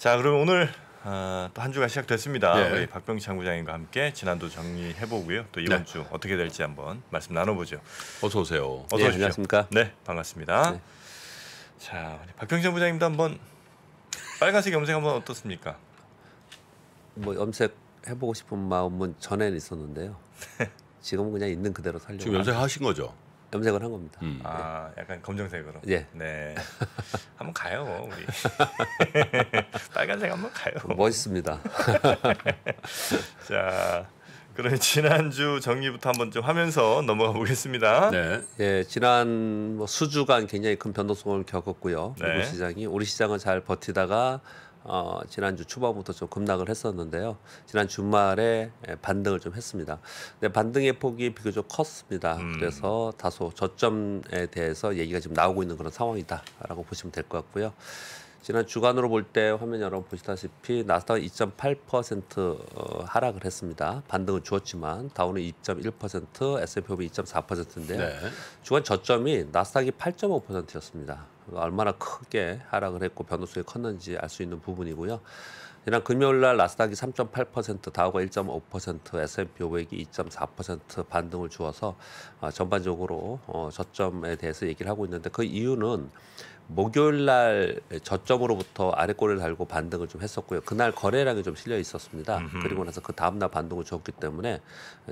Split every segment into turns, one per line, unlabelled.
자, 그럼 오늘 어, 또한 주가 시작됐습니다. 네. 우리 박병장 부장님과 함께 지난주 정리해 보고요. 또 이번 네. 주 어떻게 될지 한번 말씀 나눠보죠. 어서 오세요. 어서 네, 오십시오. 안녕니까 네, 반갑습니다. 네. 자, 우리 박병장 부장님도 한번 빨간색 염색 한번 어떻습니까?
뭐 염색 해보고 싶은 마음은 전에는 있었는데요. 지금은 그냥 있는 그대로 살려고. 지금 염색하신 거죠? 염색을 한 겁니다. 음. 아, 약간 검정색으로. 예. 네. 한번 가요, 뭐, 우리.
빨간색 한번 가요. 그 멋있습니다. 자, 그럼 지난주 정리부터 한번 좀 하면서 넘어가 보겠습니다. 네.
예, 지난 뭐 수주간 굉장히 큰 변동성을 겪었고요. 네. 미국 시장이 우리 시장을잘 버티다가 어, 지난주 초반부터 좀 급락을 했었는데요. 지난 주말에 예, 반등을 좀 했습니다. 근데 반등의 폭이 비교적 컸습니다. 음. 그래서 다소 저점에 대해서 얘기가 지금 나오고 있는 그런 상황이다라고 보시면 될 것 같고요. 지난 주간으로 볼 때 화면 여러분 보시다시피 나스닥 2.8% 어, 하락을 했습니다. 반등은 주었지만 다우는 2.1%, S&P 500 2.4%인데요. 네. 주간 저점이 나스닥이 8.5%였습니다. 얼마나 크게 하락을 했고 변동성이 컸는지 알 수 있는 부분이고요. 지난 금요일 날 나스닥이 3.8%, 다우가 1.5%, S&P 500이 2.4% 반등을 주어서 어, 전반적으로 어, 저점에 대해서 얘기를 하고 있는데 그 이유는 목요일 날 저점으로부터 아래꼬리를 달고 반등을 좀 했었고요. 그날 거래량이 좀 실려 있었습니다. 음흠. 그리고 나서 그 다음 날 반등을 줬기 때문에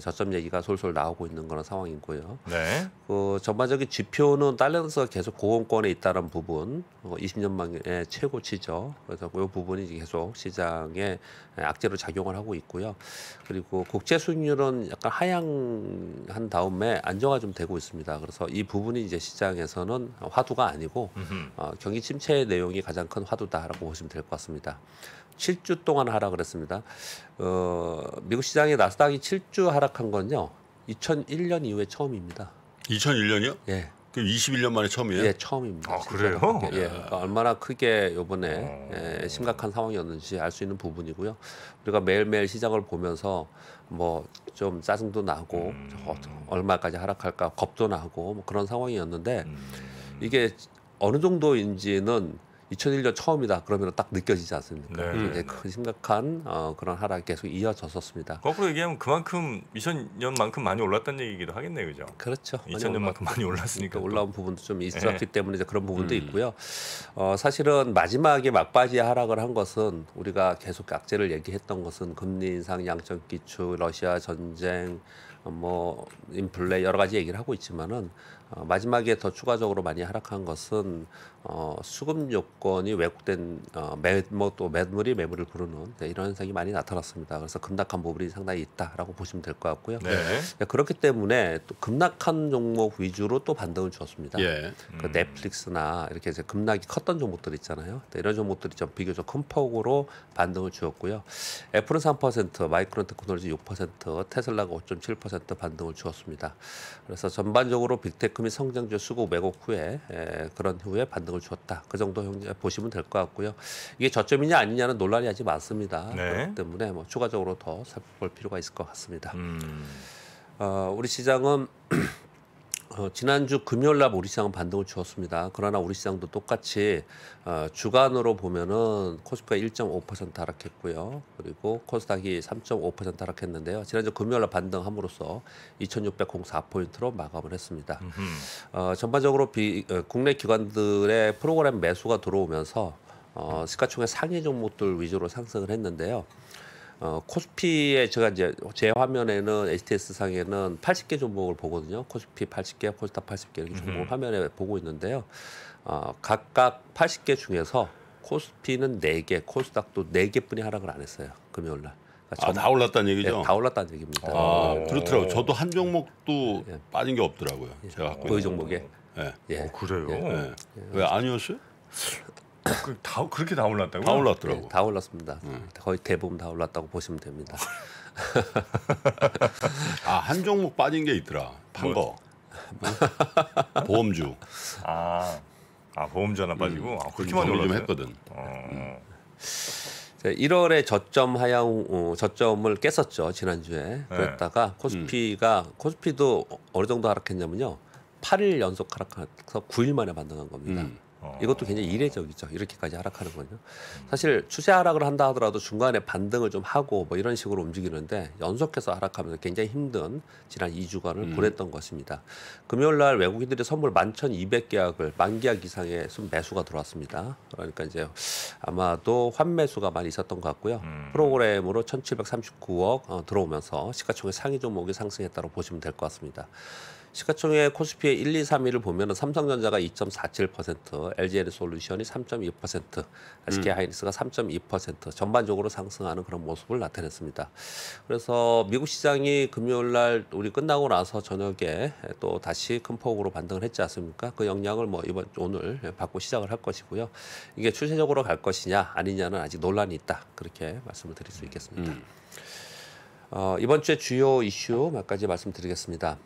저점 얘기가 솔솔 나오고 있는 그런 상황이고요. 네. 그 전반적인 지표는 달러에서 계속 고원권에 있다는 부분, 20년 어, 만에 최고치죠. 그래서 그 부분이 계속 시장에 악재로 작용을 하고 있고요. 그리고 국제 수익률은 약간 하향한 다음에 안정화 좀 되고 있습니다. 그래서 이 부분이 이제 시장에서는 화두가 아니고 음흠. 어, 경기 침체 내용이 가장 큰 화두다라고 보시면 될 것 같습니다. 7주 동안 하락 그랬습니다. 어, 미국 시장의 나스닥이 7주 하락한 건요. 2001년 이후에 처음입니다. 2001년이요? 예. 그럼 21년 만에 처음이에요? 예, 처음입니다. 아, 그래요? 예. 그러니까 예. 얼마나 크게 요번에 어... 예, 심각한 상황이었는지 알 수 있는 부분이고요. 우리가 매일매일 시장을 보면서 뭐 좀 짜증도 나고 음... 얼마까지 하락할까 겁도 나고 뭐 그런 상황이었는데 음... 이게 어느 정도인지는 2001년 처음이다 그러면 딱 느껴지지 않습니까? 네. 큰 심각한 어, 그런 하락 계속 이어졌었습니다.
거꾸로 얘기하면 그만큼
2000년만큼 많이 올랐다는 얘기기도 하겠네요, 그죠? 그렇죠. 2000년만큼 많이 올랐으니까 올라온 부분도 좀 있었기 네. 때문에 이제 그런 부분도 음. 있고요. 어, 사실은 마지막에 막바지 하락을 한 것은 우리가 계속 악재를 얘기했던 것은 금리 인상, 양적 기축, 러시아 전쟁, 어, 뭐 인플레 여러 가지 얘기를 하고 있지만은 어, 마지막에 더 추가적으로 많이 하락한 것은 어, 수급 요건이 왜곡된 어, 매뭐 또 매물이 매물을 부르는 네, 이런 현상이 많이 나타났습니다. 그래서 급락한 부분이 상당히 있다라고 보시면 될 것 같고요. 네. 네, 그렇기 때문에 또 급락한 종목 위주로 또 반등을 주었습니다. 예. 음. 그 넷플릭스나 이렇게 이제 급락이 컸던 종목들 있잖아요. 네, 이런 종목들이 좀 비교적 큰 폭으로 반등을 주었고요. 애플은 3%, 마이크론 테크놀로지 6%, 테슬라가 5.7% 반등을 주었습니다. 그래서 전반적으로 빅테크 금이 성장주 수급 왜곡 후에 에, 그런 후에 반등을 주었다그 정도 형제 보시면 될 것 같고요. 이게 저점이냐 아니냐는 논란이 아직 많습니다. 네. 그렇기 때문에 뭐 추가적으로 더 살펴볼 필요가 있을 것 같습니다. 음. 어, 우리 시장은 어, 지난주 금요일 날 우리 시장은 반등을 주었습니다. 그러나 우리 시장도 똑같이 어, 주간으로 보면은 코스피가 1.5% 하락했고요. 그리고 코스닥이 3.5% 하락했는데요. 지난주 금요일 날 반등함으로써 2,604포인트로 마감을 했습니다. 어, 전반적으로 비, 어, 국내 기관들의 프로그램 매수가 들어오면서 어, 시가총액 상위 종목들 위주로 상승을 했는데요. 어, 코스피에 제가 이제 제 화면에는 HTS 상에는 80개 종목을 보거든요. 코스피 80개, 코스닥 80개 이렇게 종목을 화면에 보고 있는데요. 어, 각각 80개 중에서 코스피는 4개, 코스닥도 4개뿐이 하락을 안 했어요. 금요일 날. 그러니까 아, 다 올랐다는 얘기죠? 네, 다 올랐다는 얘기입니다. 아, 그렇더라고요. 저도 한 종목도 네. 빠진 게 없더라고요. 제가 갖고 그 종목에? 예. 예. 어, 그래요? 예. 예. 왜 아니었어요? 그 다 그렇게 다 올랐다고요? 다 올랐더라고. 네, 다 올랐습니다. 음. 거의 대부분 다 올랐다고 보시면 됩니다. 아 한 종목 빠진 게 있더라. 판 거. 뭐? 보험주. 아, 아 보험주 하나 빠지고 음. 아, 그렇게 많이 올랐좀 했거든. 어. 음. 1월에 저점 하향 어, 저점을 깼었죠 지난주에 네. 그랬다가 코스피가 음. 코스피도 어느 정도 하락했냐면요 8일 연속 하락해서 9일 만에 반등한 겁니다. 음. 어. 이것도 굉장히 이례적이죠. 이렇게까지 하락하는 거죠. 사실 추세 하락을 한다 하더라도 중간에 반등을 좀 하고 뭐 이런 식으로 움직이는데 연속해서 하락하면서 굉장히 힘든 지난 2주간을 음. 보냈던 것입니다. 금요일 날 외국인들이 선물 11,200계약을 만 계약 이상의 매수가 들어왔습니다. 그러니까 이제 아마도 환매수가 많이 있었던 것 같고요. 음. 프로그램으로 1,739억 어, 들어오면서 시가총액 상위 종목이 상승했다고 보시면 될 것 같습니다. 시가총액 코스피의 1, 2, 3위를 보면 은 삼성전자가 2.47%, LGN 솔루션이 3.2%, SK 음. 하이닉스가 3.2% 전반적으로 상승하는 그런 모습을 나타냈습니다. 그래서 미국 시장이 금요일 날 우리 끝나고 나서 저녁에 또 다시 큰 폭으로 반등을 했지 않습니까? 그역량을뭐 이번 오늘 받고 시작을 할 것이고요. 이게 추세적으로 갈 것이냐 아니냐는 아직 논란이 있다. 그렇게 말씀을 드릴 수 있겠습니다. 음. 어, 이번 주에 주요 이슈 몇 가지 말씀드리겠습니다.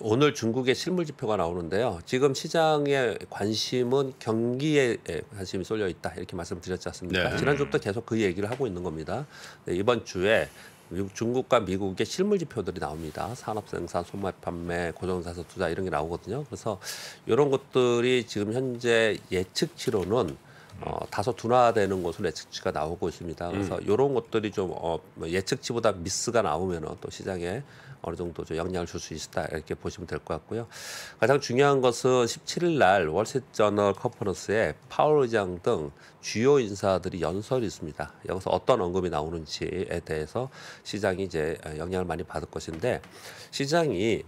오늘 중국의 실물 지표가 나오는데요. 지금 시장의 관심은 경기에 예, 관심이 쏠려 있다 이렇게 말씀드렸지 않습니까? 네. 지난주부터 계속 그 얘기를 하고 있는 겁니다. 네, 이번 주에 미국, 중국과 미국의 실물 지표들이 나옵니다. 산업생산, 소매판매, 고정사서 투자 이런 게 나오거든요. 그래서 이런 것들이 지금 현재 예측치로는 어, 다소 둔화되는 것으로 예측치가 나오고 있습니다. 그래서 음. 이런 것들이 좀 어, 뭐 예측치보다 미스가 나오면 또 시장에 어느 정도 좀 영향을 줄 수 있다 이렇게 보시면 될 것 같고요. 가장 중요한 것은 17일 날 월세저널 컨퍼런스에 파월 의장 등 주요 인사들이 연설이 있습니다. 여기서 어떤 언급이 나오는지에 대해서 시장이 이제 어, 영향을 많이 받을 것인데 시장이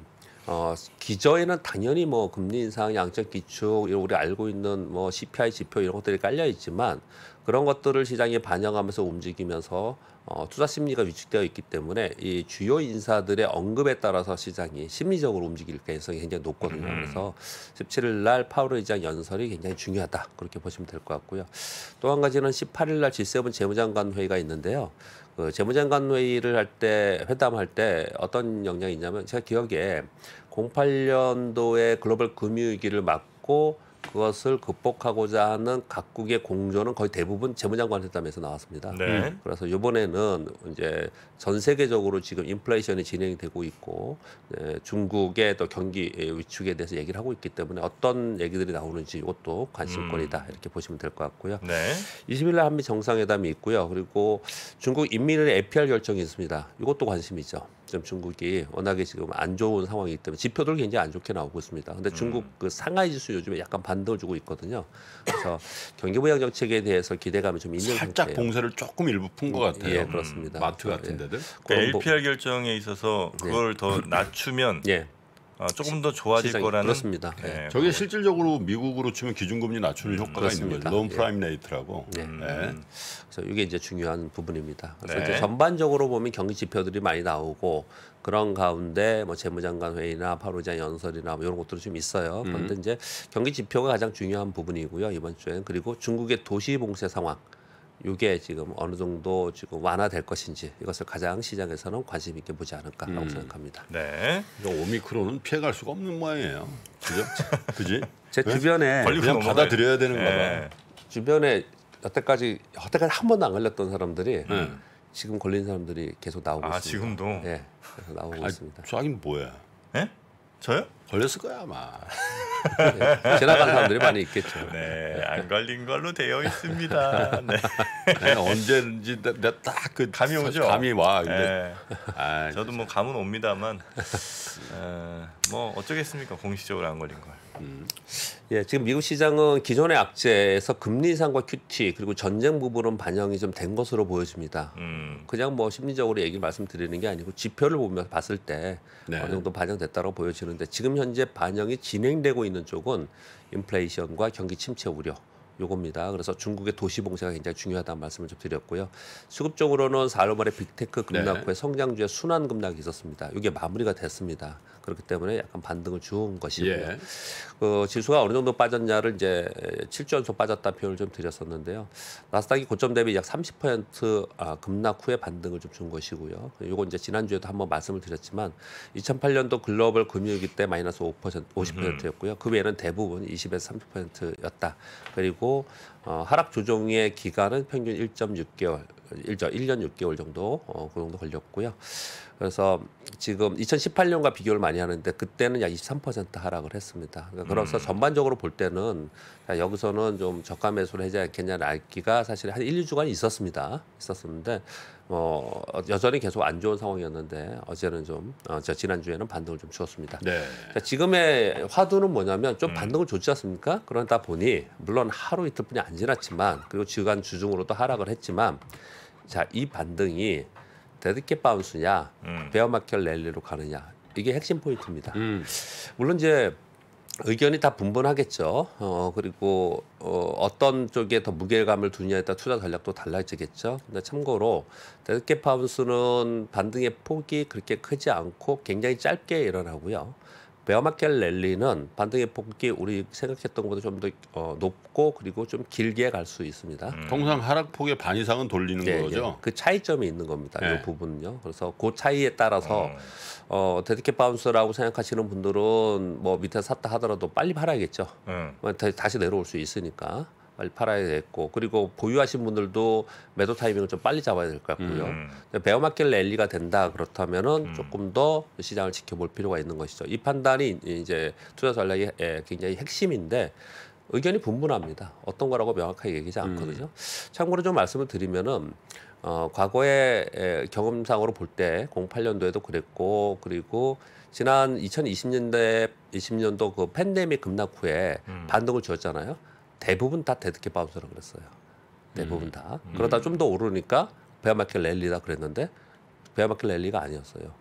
어, 기저에는 당연히 뭐 금리 인상, 양적 기축, 우리 알고 있는 뭐 CPI 지표 이런 것들이 깔려 있지만 그런 것들을 시장에 반영하면서 움직이면서 어, 투자 심리가 위축되어 있기 때문에 이 주요 인사들의 언급에 따라서 시장이 심리적으로 움직일 가능성이 굉장히 높거든요. 음. 그래서 17일 날 파월 의장 연설이 굉장히 중요하다 그렇게 보시면 될 것 같고요. 또 한 가지는 18일 날 G7 재무장관 회의가 있는데요. 그 재무장관 회의를 할 때 회담할 때 어떤 영향이 있냐면 제가 기억에 08년도에 글로벌 금융위기를 맞고 그것을 극복하고자 하는 각국의 공조는 거의 대부분 재무장관 회담에서 나왔습니다. 네. 음. 그래서 이번에는 이제 전 세계적으로 지금 인플레이션이 진행이 되고 있고 네, 중국의 또 경기 위축에 대해서 얘기를 하고 있기 때문에 어떤 얘기들이 나오는지 이것도 관심거리다 음. 이렇게 보시면 될 것 같고요. 네. 20일 날 한미 정상회담이 있고요. 그리고 중국 인민의 APR 결정이 있습니다. 이것도 관심이죠. 지 중국이 워낙에 지금 안 좋은 상황이기 때문에 지표들 굉장히 안 좋게 나오고 있습니다. 근데 음. 중국 그 상하이 지수 요즘에 약간 반등주고 있거든요. 그래서 경기 부양 정책에 대해서 기대감이 좀 있는 살짝 상태예요. 봉쇄를 조금 일부 푼것 음, 같아요. 예, 그렇습니다. 음, 마트 네. 같은 데들. 예. 그러니까 뭐
LPR 결정에 있어서 그걸 예. 더 낮추면 예. 어, 조금 더 좋아질 시장이 거라는 그렇습니다. 예, 네. 저게 예.
실질적으로
미국으로 치면 기준금리 낮추는 음, 효과가 그렇습니다. 거죠. 론 프라임 레이트라고. 네. 네. 그래서 이게 이제 중요한 부분입니다. 그래서 네. 이제 전반적으로 보면 경기 지표들이 많이 나오고 그런 가운데 뭐 재무장관 회의나 파로장 연설이나 뭐 이런 것들이 좀 있어요. 그런데 음. 이제 경기 지표가 가장 중요한 부분이고요 이번 주에는 그리고 중국의 도시 봉쇄 상황. 이게 지금 어느 정도 지금 완화될 것인지 이것을 가장 시장에서는 관심 있게 보지 않을까라고 음. 생각합니다. 네. 오미크론은 피해갈 수가 없는 모양이에요. 그죠? 그지?
제 네? 주변에 그냥 받아들여야 되는 거봐 네.
주변에 여태까지 여태까지 한 번도 안 걸렸던 사람들이 네. 지금 걸린 사람들이 계속 나오고 아, 있습니다. 지금도. 네, 계속 나오고 아, 있습니다. 자긴 뭐야? 예? 저요? 걸렸을 거야 아마. 네.
지나가는 사람들이 많이 있겠죠. 네, 안 걸린 걸로 되어 있습니다. 네. 네 언제든지
딱 그 감이 오죠. 감이 와. 네. 근데 네. 아, 저도 뭐 감은 옵니다만 어, 뭐 어쩌겠습니까 공식적으로 안 걸린 걸.
예, 지금 미국 시장은 기존의 악재에서 금리 상과 큐티 그리고 전쟁 부분은 반영이 좀 된 것으로 보여집니다. 음. 그냥 뭐 심리적으로 얘기 말씀드리는 게 아니고 지표를 보면서 봤을 때 네. 어느 정도 반영됐다고 보여지는데 지금 현재 반영이 진행되고 있는 쪽은 인플레이션과 경기 침체 우려 요겁니다. 그래서 중국의 도시 봉쇄가 굉장히 중요하다는 말씀을 좀 드렸고요. 수급 쪽으로는 4월 말에 빅테크 네. 급락후에 네. 성장주의 순환 급락이 있었습니다. 이게 마무리가 됐습니다. 그렇기 때문에 약간 반등을 주온 것이고요. 예. 어, 지수가 어느 정도 빠졌냐를 이제 7주 연속 빠졌다 표현을 좀 드렸었는데요. 나스닥이 고점 대비 약 30% 아, 급락 후에 반등을 좀 준 것이고요. 이건 이제 지난주에도 한번 말씀을 드렸지만 2008년도 글로벌 금융위기 때 마이너스 5% 50%였고요. 그 외에는 대부분 20에서 30%였다. 그리고 어, 하락 조정의 기간은 평균 1.6개월, 일죠 1년 6개월 정도 어, 그 정도 걸렸고요. 그래서 지금 2018년과 비교를 많이 하는데 그때는 약 23% 하락을 했습니다. 그러니까 그래서 음. 전반적으로 볼 때는 여기서는 좀 저가 매수를 해야 겠냐는 알기가 사실 한 1, 2주간 있었습니다. 있었었는데 뭐 어, 여전히 계속 안 좋은 상황이었는데 어제는 좀 어, 지난 주에는 반등을 좀 주었습니다. 네. 자, 그러니까 지금의 화두는 뭐냐면 좀 음. 반등을 줬지 않습니까? 그러다 보니 물론 하루 이틀뿐이 안 지났지만 그리고 주간 주중으로도 하락을 했지만 자 이 반등이 데드캣 바운스냐 음. 베어마켓 랠리로 가느냐 이게 핵심 포인트입니다. 음. 물론 이제 의견이 다 분분하겠죠. 어, 그리고 어, 어떤 쪽에 더 무게감을 두느냐에 따라 투자 전략도 달라지겠죠. 근데 참고로 데드캡 하우스는 반등의 폭이 그렇게 크지 않고 굉장히 짧게 일어나고요. 베어마켓 랠리는 반등의 폭이 우리 생각했던 것보다 좀더 어, 높고 그리고 좀 길게 갈 수 있습니다. 음. 통상 하락폭의 반 이상은 돌리는 예, 예. 거죠. 예. 그 차이점이 있는 겁니다. 예. 이 부분은요. 그래서 그 차이에 따라서 음. 어, 데드캣 바운스라고 생각하시는 분들은 뭐 밑에 샀다 하더라도 빨리 팔아야겠죠. 음. 어, 다시 내려올 수 있으니까. 빨리 팔아야 됐고 그리고 보유하신 분들도 매도 타이밍을 좀 빨리 잡아야 될 것 같고요. 음. 베어마켓 랠리가 된다 그렇다면은 음. 조금 더 시장을 지켜볼 필요가 있는 것이죠. 이 판단이 이제 투자 전략의 예, 굉장히 핵심인데 의견이 분분합니다. 어떤 거라고 명확하게 얘기하지 음. 않거든요. 음. 참고로 좀 말씀을 드리면은 어, 과거의 에, 예, 경험상으로 볼 때 08년도에도 그랬고 그리고 지난 2020년대 20년도 그 팬데믹 급락 후에 음. 반등을 주었잖아요. 대부분 다 데드캣 바운스라 그랬어요. 대부분 음. 다. 음. 그러다 좀 더 오르니까 베어마켓 랠리다 그랬는데 베어마켓 랠리가 아니었어요.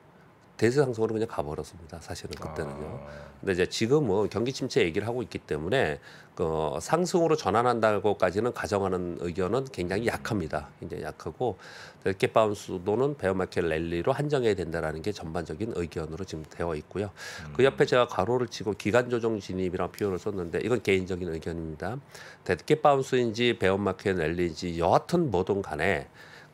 대세 상승으로 그냥 가버렸습니다. 사실은 그때는요. 아. 근데 이제 지금은 뭐 경기 침체 얘기를 하고 있기 때문에 그 상승으로 전환한다고까지는 가정하는 의견은 굉장히 약합니다. 굉장히 약하고 이렇게 바운스 또는 베어마켓 랠리로 한정해야 된다는게 전반적인 의견으로 지금 되어 있고요. 음. 그 옆에 음. 제가 가로를 치고 기간 조정 진입이라는 표현을 썼는데 이건 개인적인 의견입니다. 데드캣 바운스인지 베어마켓 랠리인지 여하튼 뭐든 간에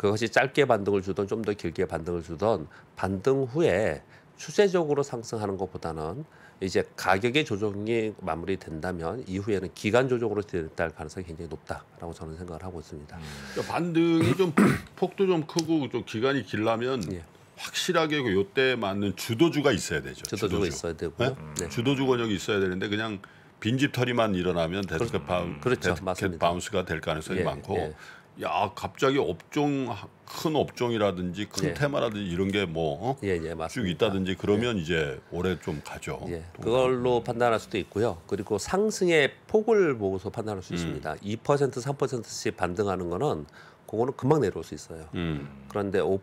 그것이 짧게 반등을 주던 좀 더 길게 반등을 주던 반등 후에 추세적으로 상승하는 것보다는 이제 가격의 조정이 마무리된다면 이후에는 기간 조정으로 될 가능성이 굉장히 높다라고 저는 생각을 하고 있습니다. 그 반등이
좀 폭도 좀 크고 좀 기간이 길라면 예. 확실하게 그 요때 맞는 주도주가 있어야 되죠. 주도주가 주도주. 있어야 되고 네? 네. 주도주 권역이 있어야 되는데 그냥 빈집 털이만 일어나면 데스크 바운, 음, 그렇죠. 데스크 바운스가 될 가능성이 예. 많고 예. 야 갑자기 업종 큰 업종이라든지 큰 예. 테마라든지 이런 게 뭐쭉 어? 예, 예, 있다든지 그러면 예. 이제 올해 좀 가죠. 예,
그걸로 판단할 수도 있고요. 그리고 상승의 폭을 보고서 판단할 수 음. 있습니다. 2% 3%씩 반등하는 거는 그거는 금방 내려올 수 있어요. 음. 그런데 5%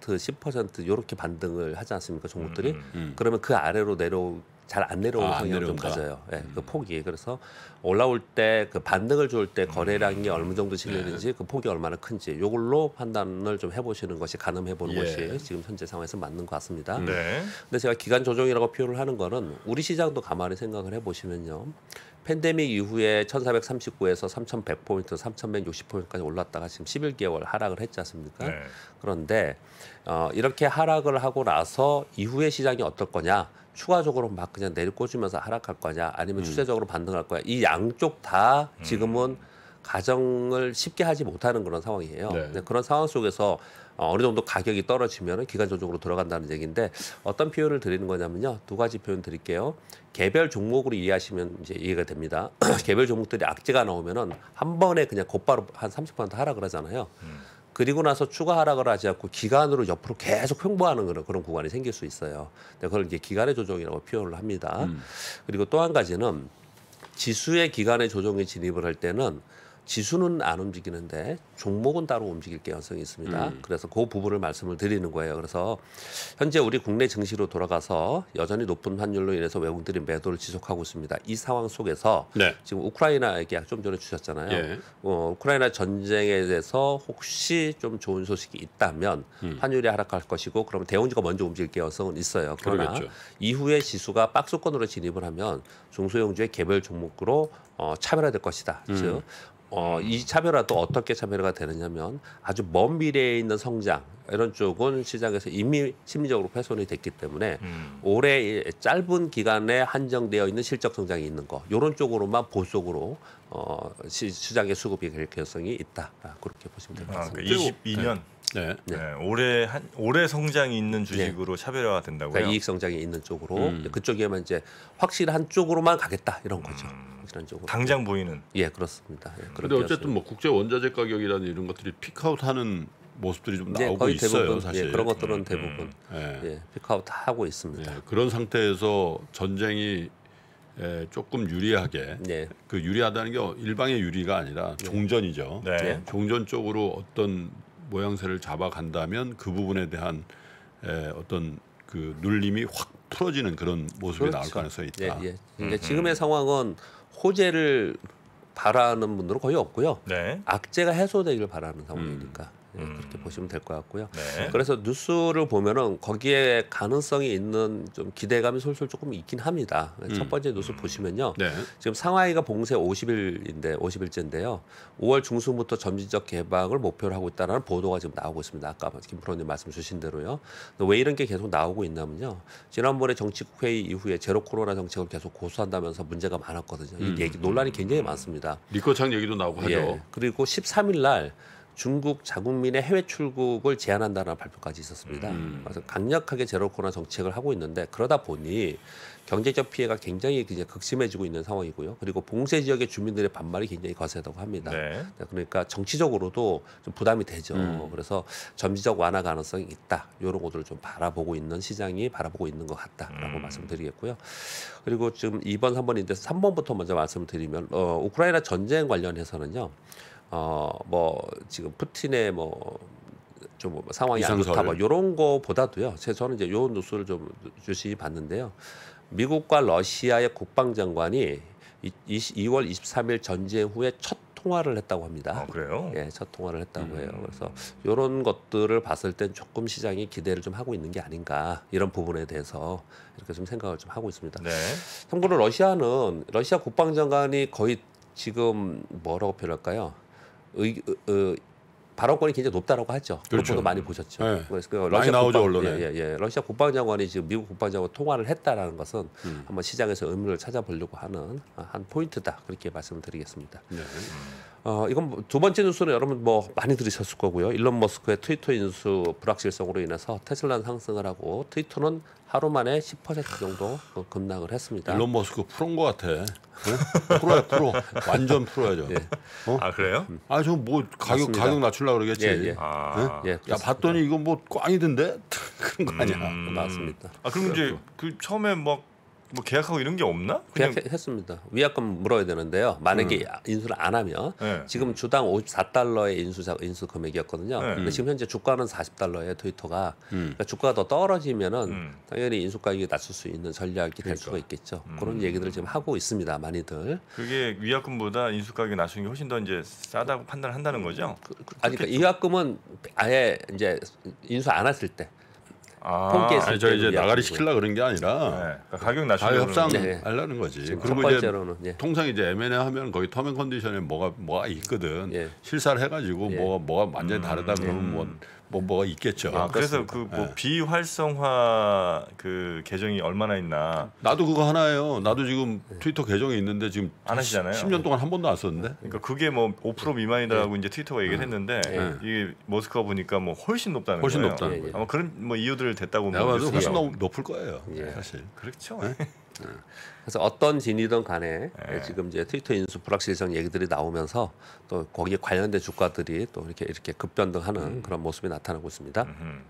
10% 이렇게 반등을 하지 않습니까 종목들이? 음, 음, 음. 그러면 그 아래로 내려오 잘안 내려오는 아, 성향을 좀 가져요. 예, 그 음. 그 폭이. 그래서 올라올 때 그 반등을 줄 때 거래량이 음. 어느 정도 실리는지 네. 그 폭이 얼마나 큰지 요걸로 판단을 좀 해보시는 것이 가늠해 보는 예. 것이 지금 현재 상황에서 맞는 것 같습니다. 음. 네. 근데 제가 기간 조정이라고 표현을 하는 거는 우리 시장도 가만히 생각을 해보시면요. 팬데믹 이후에 1439에서 3100포인트, 3160포인트까지 올랐다가 지금 11개월 하락을 했지 않습니까? 네. 그런데 어, 이렇게 하락을 하고 나서 이후에 시장이 어떨 거냐? 추가적으로 막 그냥 내리 꽂으면서 하락할 거냐 아니면 음. 추세적으로 반등할 거냐이 양쪽 다 음. 지금은 가정을 쉽게 하지 못하는 그런 상황이에요. 네. 그런 상황 속에서 어, 어느 정도 가격이 떨어지면 기간 조정으로 들어간다는 얘기인데 어떤 표현을 드리는 거냐면요. 두 가지 표현 드릴게요. 개별 종목으로 이해하시면 이제 이해가 됩니다. 개별 종목들이 악재가 나오면은 한 번에 그냥 곧바로 한 30% 하락을 하잖아요. 음. 그리고 나서 추가 하락을 하지 않고 기간으로 옆으로 계속 횡보하는 그런, 그런 구간이 생길 수 있어요. 그걸 이제 기간의 조정이라고 표현을 합니다. 음. 그리고 또 한 가지는 지수의 기간의 조정에 진입을 할 때는 지수는 안 움직이는데 종목은 따로 움직일 가능성이 있습니다. 음. 그래서 그 부분을 말씀을 드리는 거예요. 그래서 현재 우리 국내 증시로 돌아가서 여전히 높은 환율로 인해서 외국들이 매도를 지속하고 있습니다. 이 상황 속에서 네. 지금 우크라이나 얘기 좀 전에 주셨잖아요. 예. 어, 우크라이나 전쟁에 대해서 혹시 좀 좋은 소식이 있다면 음. 환율이 하락할 것이고 그러면 대형주가 먼저 움직일 가능성은 있어요. 그러나 그러겠죠. 이후에 지수가 박스권으로 진입을 하면 중소형주의 개별 종목으로 어, 차별화될 것이다. 음. 즉 어, 이 차별화 또 어떻게 차별화가 되느냐면 아주 먼 미래에 있는 성장 이런 쪽은 시장에서 이미 심리적으로 훼손이 됐기 때문에 음. 올해 짧은 기간에 한정되어 있는 실적 성장이 있는 거 이런 쪽으로만 보수적으로 어, 시, 장의 수급이 될 가능성이 있다 아, 그렇게 보시면 될것 아, 같습니다. 아, 그러니까 22년. 네. 네. 네. 네. 올해 한 올해 성장이 있는 주식으로 네. 차별화가 된다고요. 그러니까 이익 성장이 있는 쪽으로 음. 그쪽에만 이제 확실한 쪽으로만 가겠다 이런 음. 거죠. 음. 쪽으로. 당장 보이는. 예, 그렇습니다. 예, 그런데 어쨌든 뭐
국제 원자재 가격이라는 이런 것들이 픽아웃하는 모습들이 좀 네, 나오고 거의 있어요, 예, 사실. 예, 그런 것들은 음, 음. 대부분 음. 예. 픽아웃 예, 하고 있습니다. 예, 그런 상태에서 전쟁이 예, 조금 유리하게 네. 그 유리하다는 게 일방의 유리가 아니라 네. 종전이죠. 네. 종전 쪽으로 어떤 모양새를 잡아간다면 그 부분에 대한 에, 어떤 그 눌림이
확 풀어지는 그런 모습이 그렇죠. 나올 가능성이 있다. 예, 예. 그러 그러니까 음, 음. 지금의 상황은 호재를 바라는 분들은 거의 없고요. 네. 악재가 해소되기를 바라는 상황이니까. 예, 음. 그렇게 보시면 될 것 같고요. 네. 그래서 뉴스를 보면은 거기에 가능성이 있는 좀 기대감이 솔솔 조금 있긴 합니다. 음. 첫 번째 뉴스 음. 보시면요. 네. 지금 상하이가 봉쇄 50일인데 50일째인데요. 5월 중순부터 점진적 개방을 목표로 하고 있다는 보도가 지금 나오고 있습니다. 아까 김프로님 말씀 주신 대로요. 왜 이런 게 계속 나오고 있냐면요. 지난번에 정치국회의 이후에 제로 코로나 정책을 계속 고수한다면서 문제가 많았거든요. 음. 이 얘기 논란이 굉장히 음. 많습니다. 리커창 얘기도 나오고 예. 하죠. 그리고 13일 날 중국 자국민의 해외 출국을 제한한다는 발표까지 있었습니다. 음. 그래서 강력하게 제로 코로나 정책을 하고 있는데 그러다 보니 경제적 피해가 굉장히 이제 극심해지고 있는 상황이고요. 그리고 봉쇄 지역의 주민들의 반발이 굉장히 거세다고 합니다. 네. 네 그러니까 정치적으로도 좀 부담이 되죠. 음. 그래서 점지적 완화 가능성이 있다. 이런 것들을 좀 바라보고 있는 시장이 바라보고 있는 것 같다라고 음. 말씀드리겠고요. 그리고 지금 2번, 3번인데 3번부터 먼저 말씀드리면 어, 우크라이나 전쟁 관련해서는요. 어뭐 지금 푸틴의 뭐좀 뭐 상황이 이상설. 안 좋다 뭐 이런 거보다도요. 제 저는 이제 요 뉴스를 좀 주시 봤는데요. 미국과 러시아의 국방장관이 2월 23일 전쟁 후에 첫 통화를 했다고 합니다. 아, 그래요? 예, 첫 통화를 했다고 음. 해요. 그래서 이런 것들을 봤을 땐 조금 시장이 기대를 좀 하고 있는 게 아닌가 이런 부분에 대해서 이렇게 좀 생각을 좀 하고 있습니다. 네. 참고로 러시아는 러시아 국방장관이 거의 지금 뭐라고 표현할까요? 의, 어, 발언권이 굉장히 높다라고 하죠. 그렇죠. 그것도 많이 보셨죠. 네. 그래서 그 러시아 많이 나오죠 국방, 언론에. 예, 예, 예, 러시아 국방장관이 지금 미국 국방장관 통화를 했다라는 것은 음. 한번 시장에서 의문을 찾아보려고 하는 한 포인트다 그렇게 말씀드리겠습니다. 네. 어, 이건 뭐 두 번째 뉴스는 여러분 뭐 많이 들으셨을 거고요. 일론 머스크의 트위터 인수 불확실성으로 인해서 테슬라는 상승을 하고 트위터는 하루 만에 10% 정도 그 급락을 했습니다. 일론 머스크 프로것 같아. 어? 풀어야 풀어. 완전 풀어야죠. 예. 어? 아 그래요? 아 저
뭐 가격 맞습니다. 가격 낮출라 그러겠지. 예, 예. 아... 예? 예 야 봤더니 이건 뭐 꽝이던데 그런 거 아니야. 음... 맞습니다. 아 그럼
이제 그 처음에 막뭐 계약하고 이런 게 없나? 그냥... 계약했습니다.
위약금 물어야 되는데요. 만약에 음. 인수를 안 하면 네. 지금 주당 54달러의 인수 인수 금액이었거든요. 네. 근데 지금 현재 주가는 40달러에 트위터가 음. 그러니까 주가가 더 떨어지면은 음. 당연히 인수 가격이 낮출 수 있는 전략이 그러니까. 될 수가 있겠죠. 음. 그런 얘기들을 지금 하고 있습니다. 많이들. 그게
위약금보다 인수 가격이 낮추는 게 훨씬 더 이제 싸다고 판단한다는 음, 거죠? 그,
그, 아니 그러니까 위약금은 아예 이제 인수 안 했을 때 아, 니저 이제 나가리 시킬라 그런 게 아니라 네. 그러니까 가격 낮추는 협상 네. 하려는 거지. 그리고 이제 예. 통상 이제 M&A
하면 거기터앤 컨디션에 뭐가 뭐가 있거든. 예. 실사를 해가지고 예. 뭐가 뭐가 완전히 음. 다르다 음, 그러면 뭐. 음. 뭐 뭐가 있겠죠. 아, 그래서 그뭐 그 예. 비활성화 그
계정이 얼마나 있나. 나도 그거 하나예요. 나도 지금 예. 트위터 계정에 있는데 지금 안 하시잖아요. 10년 동안 한 번도 안 썼는데. 예. 그러니까 그게 뭐 5% 미만이다라고 네. 이제 트위터가 얘기를 했는데 이게 머스크가 보니까 뭐 훨씬 높다는 훨씬 거예요. 훨씬 높다는 거예요. 아마 그런 뭐 이유들을 댔다고 내가 봐도 훨씬
높을 거예요. 사실. 그렇죠.
어. 그래서 어떤 진이든 간에 네. 지금 이제 트위터 인수 불확실성 얘기들이 나오면서 또 거기에 관련된 주가들이 또 이렇게 이렇게 급변동하는 음. 그런 모습이 나타나고 있습니다. 음흠.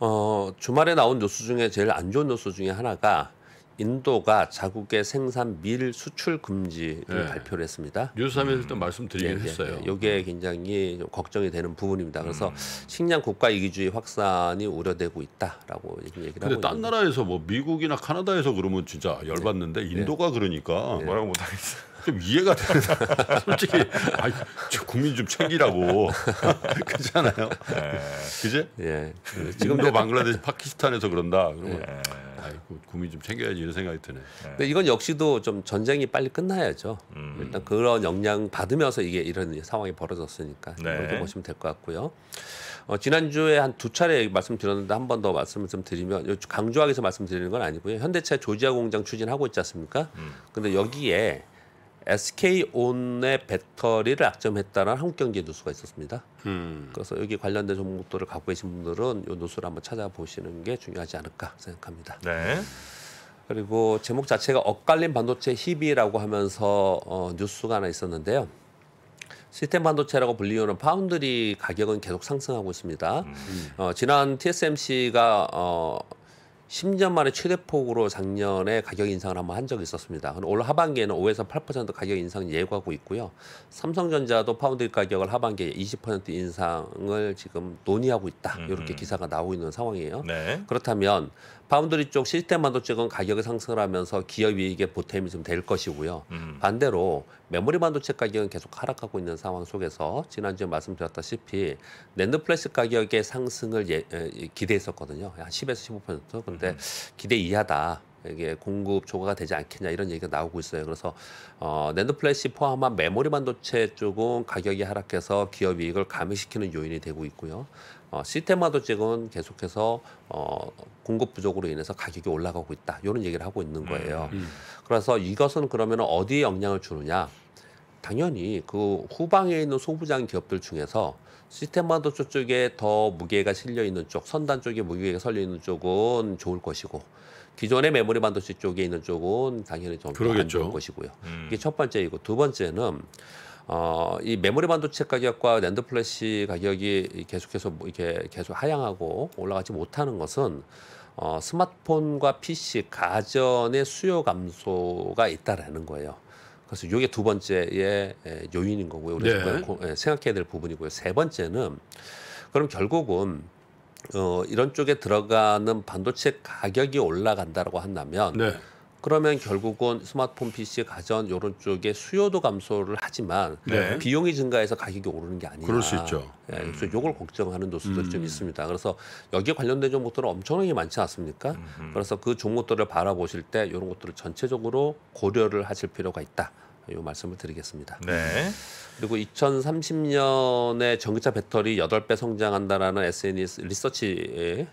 어, 주말에 나온 뉴스 중에 제일 안 좋은 뉴스 중에 하나가 인도가 자국의 생산 밀 수출 금지를 네. 발표를 했습니다. 뉴스하면서 음. 또 말씀드리긴 예, 예, 했어요. 예, 이게 네. 굉장히 걱정이 되는 부분입니다. 그래서 음. 식량 국가 이기주의 확산이 우려되고 있다라고 얘기를 하고 근데 딴
나라에서 뭐 미국이나 카나다에서 그러면 진짜 예. 열받는데 네. 인도가 그러니까 네. 뭐라고 못하겠어요. 좀 이해가 된다. 솔직히 아이, 저 국민 좀 챙기라고 그렇잖아요. 네. 그지? 예. 그 지금도 방글라데시 파키스탄에서 그런다. 그러면
예. 아이고 그 구미 좀 챙겨야지 이런 생각이 드네. 네. 근데 이건 역시도 좀 전쟁이 빨리 끝나야죠. 음. 일단 그런 영향 받으면서 이게 이런 상황이 벌어졌으니까 네. 그렇게 보시면 될 것 같고요. 어, 지난주에 한 두 차례 말씀드렸는데 한 번 더 말씀을 좀 드리면 강조하기 위해서 말씀드리는 건 아니고요. 현대차 조지아 공장 추진하고 있지 않습니까? 음. 근데 여기에 어. SK온의 배터리를 악점했다는 한국 경제 뉴스가 있었습니다. 음. 그래서 여기 관련된 종목들을 갖고 계신 분들은 이 뉴스를 한번 찾아보시는 게 중요하지 않을까 생각합니다. 네. 그리고 제목 자체가 엇갈린 반도체 희비라고 하면서 어, 뉴스가 하나 있었는데요. 시스템 반도체라고 불리우는 파운드리 가격은 계속 상승하고 있습니다. 음. 어, 지난 TSMC가 어, 10년 만에 최대폭으로 작년에 가격 인상을 한번 한 적이 있었습니다. 올 하반기에는 5에서 8% 가격 인상 예고하고 있고요. 삼성전자도 파운드 가격을 하반기에 20% 인상을 지금 논의하고 있다. 이렇게 음. 기사가 나오고 있는 상황이에요. 네. 그렇다면 파운드리 쪽 시스템 반도체건 가격이 상승을 하면서 기업 이익에 보탬이 좀 될 것이고요. 음. 반대로 메모리 반도체 가격은 계속 하락하고 있는 상황 속에서 지난주에 말씀드렸다시피 랜드 플래시 가격의 상승을 예, 예, 기대했었거든요. 한 10에서 15%. 근데 음. 기대 이하다. 이게 공급 초과가 되지 않겠냐 이런 얘기가 나오고 있어요. 그래서 어, 랜드 플래시 포함한 메모리 반도체 쪽은 가격이 하락해서 기업 이익을 감소시키는 요인이 되고 있고요. 어, 시스템화도 지금 계속해서 어, 공급 부족으로 인해서 가격이 올라가고 있다. 이런 얘기를 하고 있는 거예요. 음, 음. 그래서 이것은 그러면 어디에 영향을 주느냐? 당연히 그 후방에 있는 소부장 기업들 중에서 시스템화도 쪽에 더 무게가 실려 있는 쪽, 선단 쪽에 무게가 실려 있는 쪽은 좋을 것이고 기존의 메모리 반도체 쪽에 있는 쪽은 당연히 좀 안 좋을 것이고요. 음. 이게 첫 번째이고 두 번째는 어, 이 메모리 반도체 가격과 랜드 플래시 가격이 계속해서 뭐 이렇게 계속 하향하고 올라가지 못하는 것은 어, 스마트폰과 PC 가전의 수요 감소가 있다라는 거예요. 그래서 이게 두 번째의 예, 요인인 거고요. 우리가 네. 예, 생각해야 될 부분이고요. 세 번째는 그럼 결국은 어, 이런 쪽에 들어가는 반도체 가격이 올라간다라고 한다면 네. 그러면 결국은 스마트폰, PC, 가전 이런 쪽에 수요도 감소를 하지만 네. 비용이 증가해서 가격이 오르는 게 아니라 그럴 수 있죠. 예, 그래서 이걸 걱정하는 노수들이 음. 좀 있습니다. 그래서 여기에 관련된 종목들은 엄청나게 많지 않습니까? 음흠. 그래서 그 종목들을 바라보실 때 이런 것들을 전체적으로 고려를 하실 필요가 있다. 이 말씀을 드리겠습니다. 네. 그리고 2030년에 전기차 배터리 8배 성장한다라는 SNS 리서치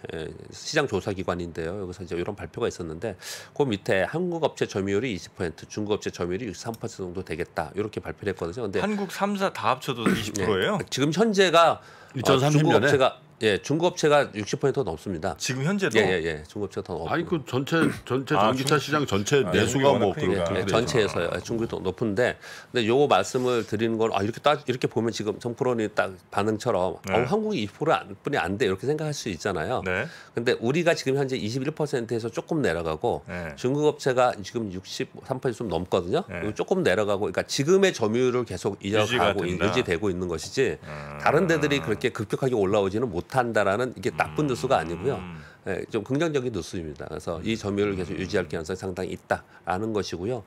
시장 조사 기관인데요. 여기서 이제 이런 발표가 있었는데 그 밑에 한국 업체 점유율이 20%, 중국 업체 점유율이 63% 정도 되겠다. 이렇게 발표를 했거든요. 근데 한국 3사 다 합쳐도 20%예요? 네. 지금 현재가 2030년에 아, 중국업체가 예, 중국업체가 60%더 넘습니다. 지금 현재도 예, 예, 예. 중국업체가 더 높고. 아니 그 전체 전체 아, 전기차 중국... 시장 전체 아, 내수가 뭐 그런 예, 예, 전체에서요. 아, 중국이 더 높은데 근데 요거 말씀을 드리는 건 아, 이렇게 따 이렇게 보면 지금 정프로니 딱 반응처럼 아, 네. 어, 한국이 2%뿐이 안돼 이렇게 생각할 수 있잖아요. 네. 근데 우리가 지금 현재 21%에서 조금 내려가고 네. 중국 업체가 지금 63%좀 넘거든요. 네. 조금 내려가고 그러니까 지금의 점유율을 계속 이어가고 유지되고 있는 것이지 음. 다른 데들이 그렇게 이렇게 급격하게 올라오지는 못한다라는 이게 나쁜 음. 뉴스가 아니고요. 네, 좀 긍정적인 뉴스입니다. 그래서 이 음. 점유율을 계속 유지할 가능성이 상당히 있다라는 것이고요.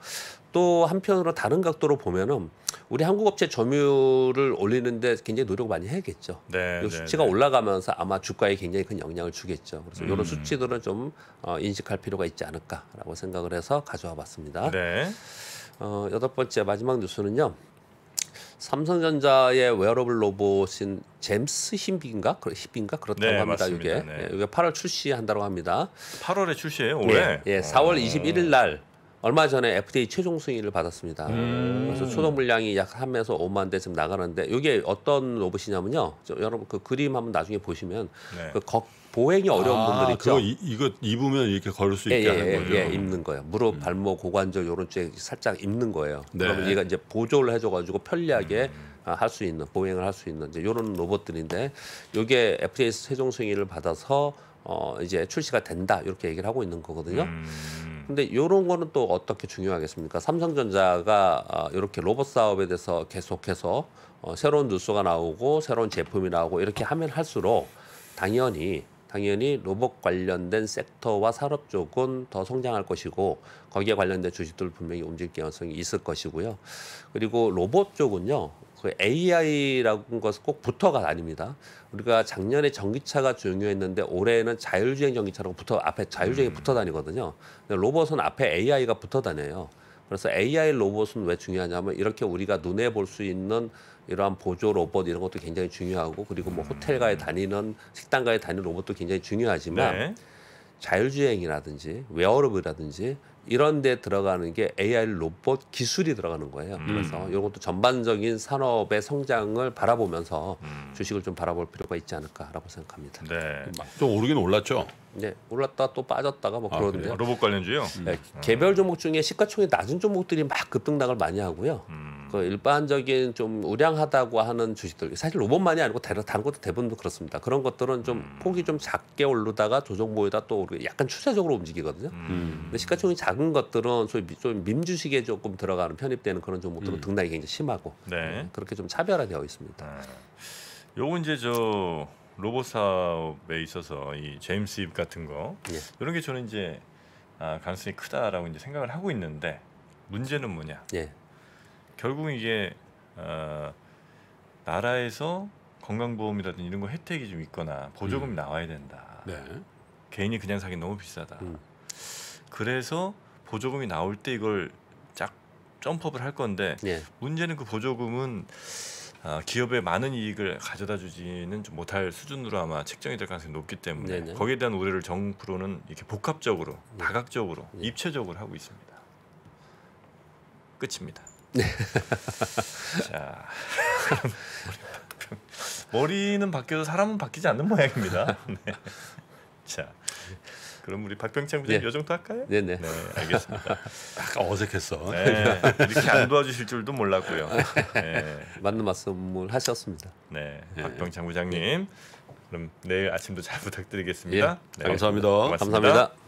또 한편으로 다른 각도로 보면은 우리 한국 업체 점유율을 올리는데 굉장히 노력 을 많이 해야겠죠. 네, 이 네, 수치가 네, 올라가면서 아마 주가에 굉장히 큰 영향을 주겠죠. 그래서 음. 이런 수치들은 좀 어, 인식할 필요가 있지 않을까라고 생각을 해서 가져와 봤습니다. 네. 어, 여덟 번째 마지막 뉴스는요. 삼성전자의 웨어러블 로봇인 잼스 힙빈가 힙인가? 그렇다고 네, 합니다. 이게. 네. 예, 이게 8월 출시한다고 합니다. 8월에
출시해요?
올해? 예, 예 4월 21일
어. 날 얼마 전에 FDA 최종 승인을 받았습니다. 음. 그래서 초동 물량이 약 3에서 5만 대지 나가는데 이게 어떤 로봇이냐면요. 여러분 그 그림 한번 나중에 보시면 네. 그 보행이 어려운 아, 분들 있죠. 그거 이,
이거 입으면 이렇게 걸을 수 예, 있게 하는 예, 거죠. 예, 예, 입는
거예요. 무릎, 음. 발목, 고관절 요런 쪽에 살짝 입는 거예요. 네. 그러면 얘가 이제 보조를 해줘가지고 편리하게 음. 아, 할수 있는 보행을 할 수 있는 이제 요런 로봇들인데 요게 FDA 세종 승인을 받아서 어 이제 출시가 된다 이렇게 얘기를 하고 있는 거거든요. 음. 근데 요런 거는 또 어떻게 중요하겠습니까? 삼성전자가 어, 이렇게 로봇 사업에 대해서 계속해서 어, 새로운 뉴스가 나오고 새로운 제품이 나오고 이렇게 하면 할수록 당연히 당연히 로봇 관련된 섹터와 산업 쪽은 더 성장할 것이고 거기에 관련된 주식들 분명히 움직일 가능성이 있을 것이고요. 그리고 로봇 쪽은요. 그 AI라는 것은 꼭 붙어가 아닙니다. 우리가 작년에 전기차가 중요했는데 올해는 자율주행 전기차로 부터 앞에 자율주행이 음. 붙어 다니거든요. 로봇은 앞에 AI가 붙어 다녀요. 그래서 AI 로봇은 왜 중요하냐면 이렇게 우리가 눈에 볼 수 있는 이러한 보조 로봇 이런 것도 굉장히 중요하고 그리고 뭐 호텔가에 음. 다니는 식당가에 다니는 로봇도 굉장히 중요하지만 네. 자율주행이라든지 웨어러블이라든지 이런 데 들어가는 게 AI 로봇 기술이 들어가는 거예요. 음. 그래서 이런 것도 전반적인 산업의 성장을 바라보면서 음. 주식을 좀 바라볼 필요가 있지 않을까라고 생각합니다. 네. 좀 오르긴 올랐죠? 네, 올랐다 또 빠졌다가 뭐 아, 그러는데. 로봇 관련주요? 네, 음. 개별 종목 중에 시가총액 낮은 종목들이 막 급등락을 많이 하고요. 음. 그 일반적인 좀 우량하다고 하는 주식들 사실 로봇만이 아니고 다른 것도 대부분 그렇습니다. 그런 것들은 좀 음. 폭이 좀 작게 오르다가 조정 보이다 또 약간 추세적으로 움직이거든요. 음. 근데 시가총액 작은 것들은 소위 좀 민주식에 조금 들어가는 편입되는 그런 종목들은 음. 등락이 굉장히 심하고 네. 그렇게 좀 차별화되어 있습니다. 아. 네. 요건 이제 저
로봇 사업에 있어서 이 제임스 입 같은 거 예.
이런 게 저는 이제
아, 가능성이 크다라고 이제 생각을 하고 있는데 문제는 뭐냐? 예. 결국 은 이게 어, 나라에서 건강보험이라든지 이런 거 혜택이 좀 있거나 보조금이 음. 나와야 된다. 네. 개인이 그냥 사기 너무 비싸다. 음. 그래서 보조금이 나올 때 이걸 쫙 점프업을 할 건데 네. 문제는 그 보조금은 어, 기업에 많은 이익을 가져다 주지는 좀 못할 수준으로 아마 책정이 될 가능성이 높기 때문에 네네. 거기에 대한 우려를 정부로는 이렇게 복합적으로, 네. 다각적으로, 네. 입체적으로 하고 있습니다. 끝입니다. 네. 자. 머리는 바뀌어도 사람은 바뀌지 않는 모양입니다. 네. 자. 그럼 우리 박병창 부장님 네. 요 정도 할까요? 네네. 네. 네, 알겠습니다. 약간 어색했어. 네, 이렇게 안 도와주실 줄도 몰랐고요. 네. 맞는 말씀을 하셨습니다. 네, 네, 박병창 부장님. 그럼 내일 아침도 잘 부탁드리겠습니다. 예. 네. 감사합니다. 고맙습니다. 감사합니다.